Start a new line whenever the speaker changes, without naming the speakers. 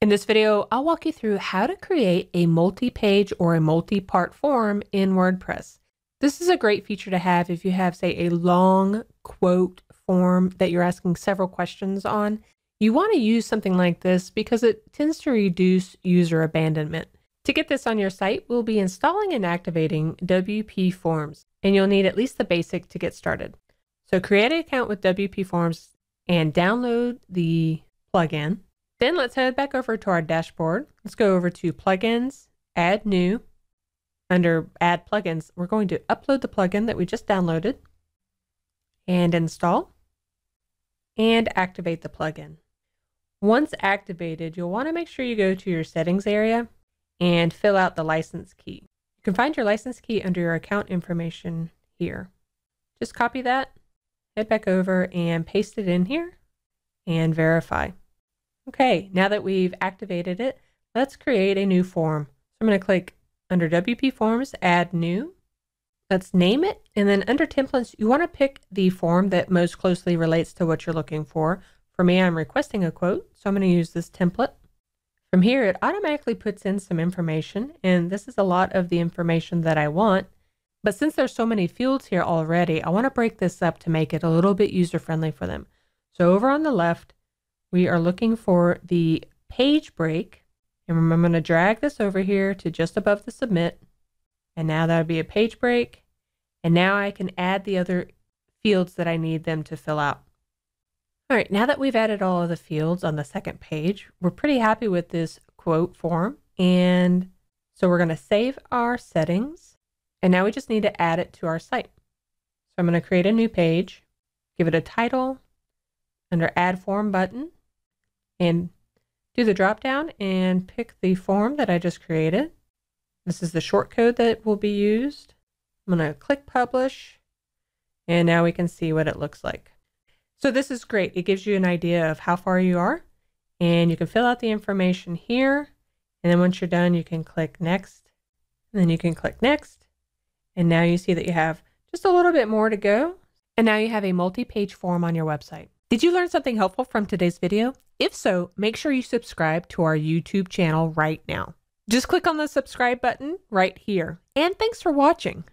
In this video, I'll walk you through how to create a multi-page or a multi-part form in WordPress. This is a great feature to have if you have, say, a long quote form that you're asking several questions on. You want to use something like this because it tends to reduce user abandonment. To get this on your site, we'll be installing and activating WP Forms, and you'll need at least the basic to get started. So create an account with WP Forms and download the plugin. Then let's head back over to our dashboard. Let's go over to plugins, add new. Under add plugins, we're going to upload the plugin that we just downloaded and install and activate the plugin. Once activated, you'll want to make sure you go to your settings area and fill out the license key. You can find your license key under your account information here. Just copy that, head back over and paste it in here and verify. Okay, now that we've activated it, let's create a new form. So I'm going to click under WP Forms, Add New. Let's name it. And then under templates, you want to pick the form that most closely relates to what you're looking for. For me, I'm requesting a quote, so I'm going to use this template. From here, it automatically puts in some information, and this is a lot of the information that I want. But since there's so many fields here already, I want to break this up to make it a little bit user-friendly for them. So over on the left, we are looking for the page break. And I'm going to drag this over here to just above the submit. And now that'll be a page break. And now I can add the other fields that I need them to fill out. All right, now that we've added all of the fields on the second page, we're pretty happy with this quote form. And so we're going to save our settings. And now we just need to add it to our site. So I'm going to create a new page, give it a title under add form button and do the drop down and pick the form that I just created. This is the short code that will be used. I'm going to click publish and now we can see what it looks like. So this is great. It gives you an idea of how far you are and you can fill out the information here. And then once you're done, you can click next and then you can click next. And now you see that you have just a little bit more to go. And now you have a multi-page form on your website. Did you learn something helpful from today's video? If so, make sure you subscribe to our YouTube channel right now. Just click on the subscribe button right here. And thanks for watching.